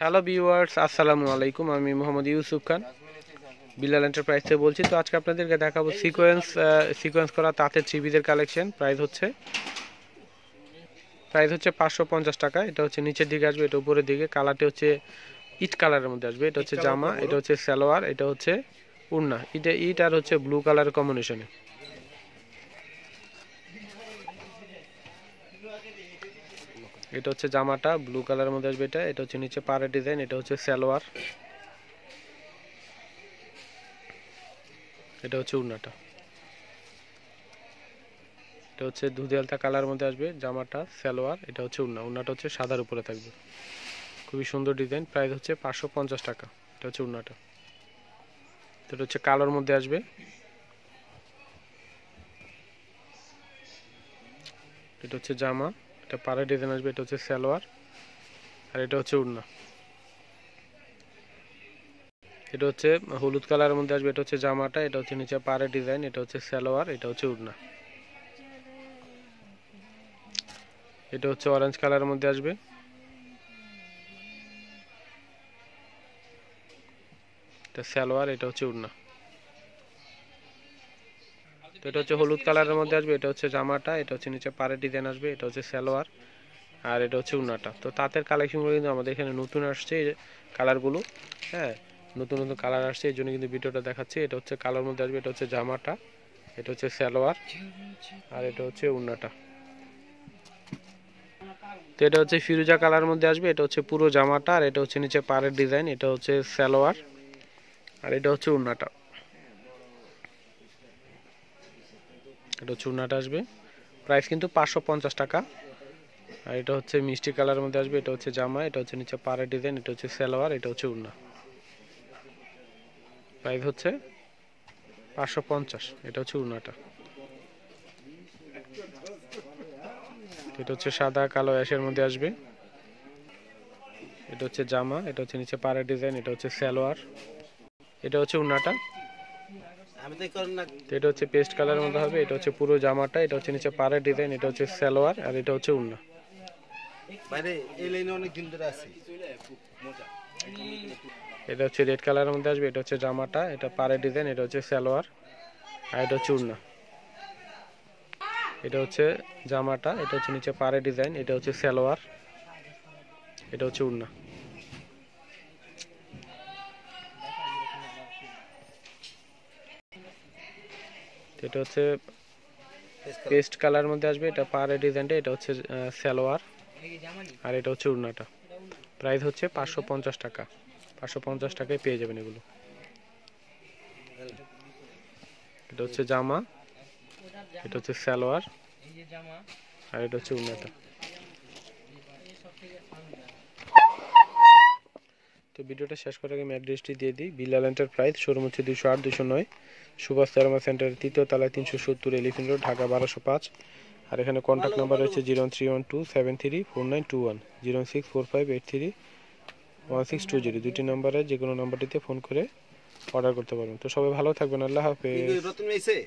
hello viewers আসসালামু আলাইকুম আমি মোহাম্মদ ইউসুফ খান বিলাল এন্টারপ্রাইজ থেকে বলছি তো আজকে আপনাদেরকে দেখাবো সিকোয়েন্স সিকোয়েন্স করা তাঁতের চিবিদের কালেকশন প্রাইস হচ্ছে প্রাইস হচ্ছে পাঁচশো পঞ্চাশ টাকা এটা হচ্ছে নিচের দিকে আসবে এটা উপরের দিকে কালারটি হচ্ছে ইট কালারের মধ্যে আসবে এটা হচ্ছে জামা এটা হচ্ছে সালোয়ার এটা হচ্ছে উড়না এটা ইট আর হচ্ছে ব্লু কালার কম্বিনেশনে এটা হচ্ছে জামাটা ব্লু কালারের মধ্যে আসবে এটা এটা হচ্ছে নিচে পাড়া ডিজাইন এটা হচ্ছে সালোয়ার এটা হচ্ছে উড়নাটা এটা হচ্ছে দুধেলতা কালার মধ্যে আসবে জামাটা সালোয়ার এটা হচ্ছে উড়না উড়নাটা হচ্ছে সাদার উপরে থাকবে খুবই সুন্দর ডিজাইন প্রাইস হচ্ছে পাঁচশো পঞ্চাশ টাকা এটা হচ্ছে উড়নাটা এটা হচ্ছে কালোর মধ্যে আসবে এটা হচ্ছে জামা এটা পাড়ে ডিজাইন আসবে এটা হচ্ছে সালোয়ার আর এটা হচ্ছে উড়না এটা হচ্ছে হলুদ কালারের মধ্যে আসবে এটা হচ্ছে জামাটা এটা হচ্ছে নিচে পাড়ে ডিজাইন এটা হচ্ছে সালোয়ার এটা হচ্ছে উড়না এটা হচ্ছে অরেঞ্জ কালারের মধ্যে আসবে এটা সালোয়ার এটা হচ্ছে উড়না তো এটা হচ্ছে হলুদ কালারের মধ্যে আসবে এটা হচ্ছে জামাটা এটা হচ্ছে নিচে পাড়ে ডিজাইন আসবে এটা হচ্ছে সালোয়ার আর এটা হচ্ছে উনাটা তো তাঁতের কালেকশনগুলো কিন্তু আমাদের এখানে নতুন আসছে কালারগুলো হ্যাঁ নতুন নতুন কালার আসছে এই জন্য কিন্তু ভিডিওটা দেখাচ্ছি এটা হচ্ছে কালার মধ্যে আসবে এটা হচ্ছে জামাটা এটা হচ্ছে সালোয়ার আর এটা হচ্ছে উন্নাটা তো এটা হচ্ছে ফিরুজা কালার মধ্যে আসবে এটা হচ্ছে পুরো জামাটা আর এটা হচ্ছে নিচে পাড়ের ডিজাইন এটা হচ্ছে সালোয়ার আর এটা হচ্ছে উন্নাটা এটা চূর্ণাটা আসবে প্রাইস কিন্তু পাঁচশো পঞ্চাশ টাকা আর এটা হচ্ছে মিষ্টি কালার মধ্যে আসবে এটা হচ্ছে জামা এটা হচ্ছে নিচে পাড়া ডিজাইন এটা হচ্ছে সালোয়ার এটা হচ্ছে উড়না প্রাইস হচ্ছে পাঁচশো পঞ্চাশ এটা হচ্ছে উড়নাটা এটা হচ্ছে সাদা কালো অ্যাশের মধ্যে আসবে এটা হচ্ছে জামা এটা হচ্ছে নিচে পাড়া ডিজাইন এটা হচ্ছে সালোয়ার এটা হচ্ছে উড়নাটা এটা হচ্ছে পেস্ট কালারের মধ্যে হবে এটা হচ্ছে পুরো জামাটা এটা হচ্ছে নিচে পাড়ের ডিজাইন এটা হচ্ছে সালোয়ার আর এটা হচ্ছে উন্না এটা হচ্ছে রেড কালারের মধ্যে আসবে এটা হচ্ছে জামাটা এটা পাড়ের ডিজাইন এটা হচ্ছে সালোয়ার আর এটা হচ্ছে উন্না এটা হচ্ছে জামাটা এটা হচ্ছে নিচে পাড়ের ডিজাইন এটা হচ্ছে সালোয়ার এটা হচ্ছে উন্না এটা হচ্ছে পেস্ট কালার মধ্যে আসবে এটা পাড়ের ডিজাইনটা এটা হচ্ছে সালোয়ার আর এটা হচ্ছে উড়নাটা প্রাইস হচ্ছে পাঁচশো পঞ্চাশ টাকা পাঁচশো পঞ্চাশ টাকায় পেয়ে যাবেন এগুলো এটা হচ্ছে জামা এটা হচ্ছে সালোয়ার আর এটা হচ্ছে উড়নাটা তো ভিডিওটা শেষ করার আগে আমি অ্যাড্রেসটি দিয়ে দিই বিলাল এন্টারপ্রাইজ শোরুম হচ্ছে দুশো আট দুশো নয় সুভাষ চারমা সেন্টারের তৃতীয় তালায় তিনশো সত্তর এলিফিন রোড ঢাকা বারোশো পাঁচ আর এখানে কন্ট্যাক্ট নাম্বার রয়েছে zero one three one two seven three four nine two one zero one six four five eight three one six two zero দুটি নাম্বারে যে কোনো নাম্বারটিতে ফোন করে অর্ডার করতে পারবেন তো সবাই ভালো থাকবেন আল্লাহ হাফেজ